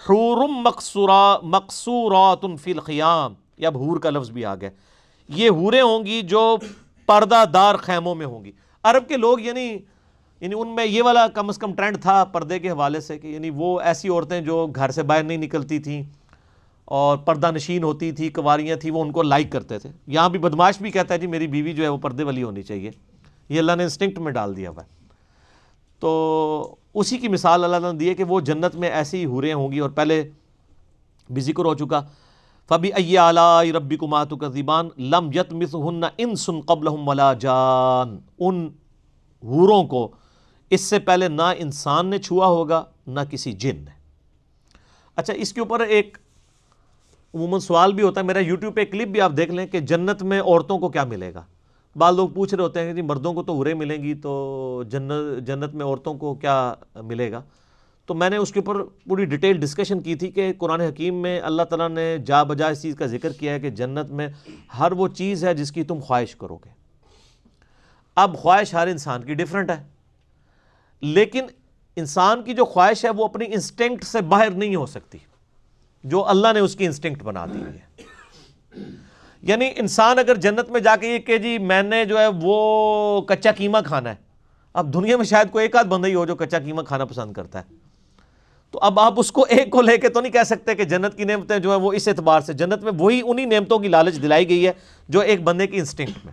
मकसूरा मकसूरातन fill ख़याम या हूर का लफ्ज़ भी आ गया ये हूरें होंगी जो पर्दादार खैमों में होंगी अरब के लोग यानी यानी उनमें ये वाला कम अज़ कम ट्रेंड था पर्दे के हवाले से कि यानी वो ऐसी औरतें जो घर से बाहर नहीं निकलती थी और पर्दा नशीन होती थी कवारियाँ थी वो उनको लाइक करते थे यहाँ भी बदमाश भी कहता है जी मेरी बीवी जो है वो पर्दे वाली होनी चाहिए ये अल्लाह ने इंस्टिंक्ट में डाल दिया हुआ है तो उसी की मिसाल अल्लाह ने दी है कि वो जन्नत में ऐसी ही हुरें होंगी और पहले भी जिक्र हो चुका फ़बी अय्या रबी का कजीबान लम यत मिस इन सुन कबल वला जान उन हुरों को इससे पहले ना इंसान ने छुआ होगा ना किसी जिन ने अच्छा इसके ऊपर एक उमूमन सवाल भी होता है मेरा यूट्यूब पे क्लिप भी आप देख लें कि जन्नत में औरतों को क्या मिलेगा बाद लोग पूछ रहे होते हैं कि जी मर्दों को तो हुरे मिलेंगी तो जन्नत जन्नत में औरतों को क्या मिलेगा तो मैंने उसके ऊपर पूरी डिटेल डिस्कशन की थी कि कुरान हकीम में अल्लाह ताला ने जा बजा इस चीज़ का जिक्र किया है कि जन्नत में हर वो चीज़ है जिसकी तुम ख्वाहिश करोगे अब ख्वाहिश हर इंसान की डिफरेंट है लेकिन इंसान की जो ख्वाहिश है वो अपनी इंस्टिंक्ट से बाहर नहीं हो सकती जो अल्लाह ने उसकी इंस्टिंक्ट बना दी है यानी इंसान अगर जन्नत में जाके ये कहे जी मैंने जो है वो कच्चा कीमा खाना है अब दुनिया में शायद कोई एक आध बंदा ही हो जो कच्चा कीमा खाना पसंद करता है तो अब आप उसको एक को लेके तो नहीं कह सकते कि जन्नत की नेमतें जो है वो इस एतबार से जन्नत में वही उन्हीं नेमतों की लालच दिलाई गई है जो एक बंदे की इंस्टिंक्ट में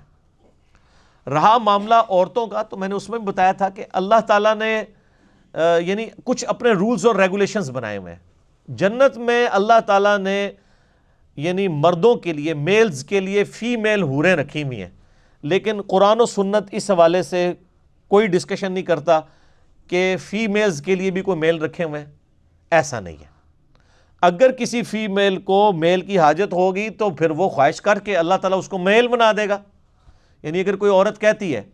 रहा मामला औरतों का तो मैंने उसमें भी बताया था कि अल्लाह ताला ने यानी कुछ अपने रूल्स और रेगुलेशंस बनाए हुए हैं जन्नत में अल्लाह ताला ने यानी मर्दों के लिए मेल्स के लिए फ़ीमेल हूरें रखी हुई हैं लेकिन कुरान और सुन्नत इस हवाले से कोई डिस्कशन नहीं करता कि फ़ीमेल्स के लिए भी कोई मेल रखे हुए हैं ऐसा नहीं है अगर किसी फ़ीमेल को मेल की हाजत होगी तो फिर वो ख्वाहिश करके अल्लाह ताला उसको मेल बना देगा यानी अगर कोई औरत कहती है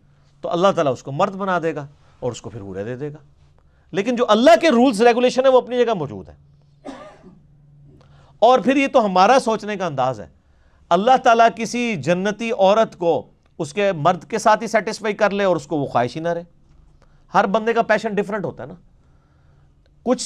तो अल्लाह ताला उसको मर्द बना देगा और उसको फिर हूरे दे देगा लेकिन जो अल्लाह के रूल्स रेगुलेशन है वो अपनी जगह मौजूद है और फिर ये तो हमारा सोचने का अंदाज़ है अल्लाह ताला किसी जन्नती औरत को उसके मर्द के साथ ही सेटिस्फाई कर ले और उसको वो ख्वाहिश ही ना रहे हर बंदे का पैशन डिफरेंट होता है ना कुछ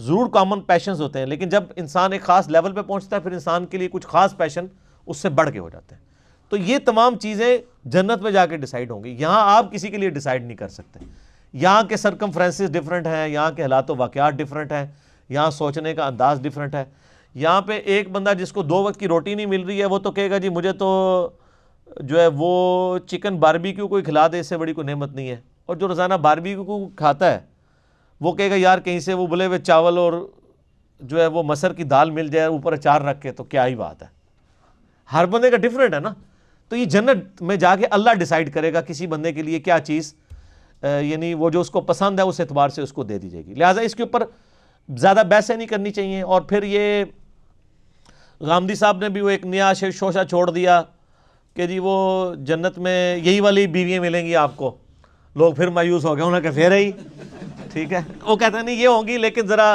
ज़रूर कॉमन पैशन होते हैं लेकिन जब इंसान एक ख़ास लेवल पर पहुंचता है फिर इंसान के लिए कुछ ख़ास पैशन उससे बढ़ के हो जाते हैं तो ये तमाम चीज़ें जन्नत में जाके डिसाइड होंगी यहाँ आप किसी के लिए डिसाइड नहीं कर सकते यहाँ के सरकम डिफरेंट हैं यहाँ के हालात वाक़ डिफरेंट हैं यहाँ सोचने का अंदाज़ डिफरेंट है यहाँ पे एक बंदा जिसको दो वक्त की रोटी नहीं मिल रही है वो तो कहेगा जी मुझे तो जो है वो चिकन बारबेक्यू कोई खिला दे इससे बड़ी कोई नेमत नहीं है और जो रोज़ाना बारबेक्यू को खाता है वो कहेगा यार कहीं से वो बुले हुए चावल और जो है वो मसर की दाल मिल जाए ऊपर अचार रख के तो क्या ही बात है हर बंदे का डिफरेंट है ना तो ये जन्नत में जाके अल्लाह डिसाइड करेगा किसी बंदे के लिए क्या चीज़ यानी वो जो उसको पसंद है उस एतबार से उसको दे दी जाएगी लिहाजा इसके ऊपर ज़्यादा बहसें नहीं करनी चाहिए और फिर ये गांधी साहब ने भी वो एक नया शोशा छोड़ दिया कि जी वो जन्नत में यही वाली बीवियाँ मिलेंगी आपको लोग फिर मायूस हो गए उन्होंने कहा फिर ही ठीक है वो कहते नहीं ये होंगी लेकिन ज़रा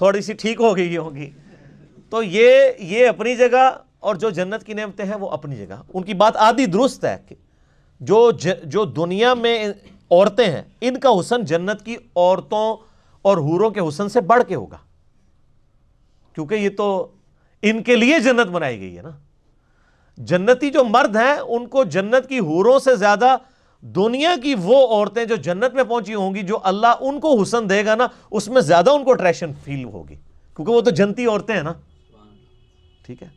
थोड़ी सी ठीक होगी ये होगी तो ये ये अपनी जगह और जो जन्नत की नियमतें हैं वो अपनी जगह उनकी बात आधी दुरुस्त है कि जो ज, जो दुनिया में औरतें हैं इनका हुसन जन्नत की औरतों और हूरों के हुसन से बढ़ के होगा क्योंकि ये तो इनके लिए जन्नत बनाई गई है ना जन्नती जो मर्द हैं उनको जन्नत की हूरों से ज्यादा दुनिया की वो औरतें जो जन्नत में पहुंची होंगी जो अल्लाह उनको हुसन देगा ना उसमें ज्यादा उनको अट्रैक्शन फील होगी क्योंकि वो तो जनती औरतें हैं ना ठीक है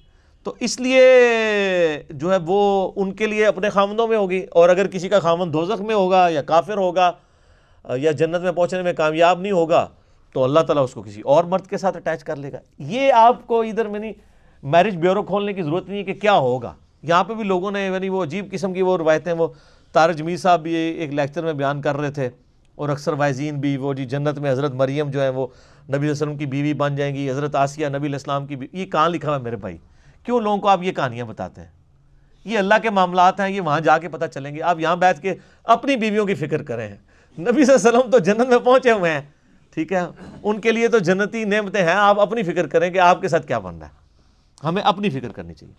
तो इसलिए जो है वो उनके लिए अपने खामदों में होगी और अगर किसी का खामन दोजख में होगा या काफिर होगा या जन्नत में पहुंचने में कामयाब नहीं होगा तो अल्लाह ताला उसको किसी और मर्द के साथ अटैच कर लेगा ये आपको इधर मैंने मैरिज ब्यूरो खोलने की ज़रूरत नहीं है कि क्या होगा यहाँ पे भी लोगों ने यानी वो अजीब किस्म की वो रवायतें वो तार जमी साहब भी एक लेक्चर में बयान कर रहे थे और अक्सर वायजीन भी वो जी जन्नत में हज़रत मरीम जो है वो नबी वसलम की बीवी बन जाएंगी हज़रत आसिया नबी इस्लाम की ये कहाँ लिखा हुआ है मेरे भाई क्यों लोगों को आप ये कहानियाँ बताते हैं ये अल्लाह के मामला हैं ये वहाँ जाके पता चलेंगे आप यहाँ बैठ के अपनी बीवियों की फ़िक्र करें नबी वसलम तो जन्नत में पहुँचे हुए हैं ठीक है उनके लिए तो जन्नती नेमतें हैं आप अपनी फिक्र करें कि आपके साथ क्या बन रहा है हमें अपनी फिक्र करनी चाहिए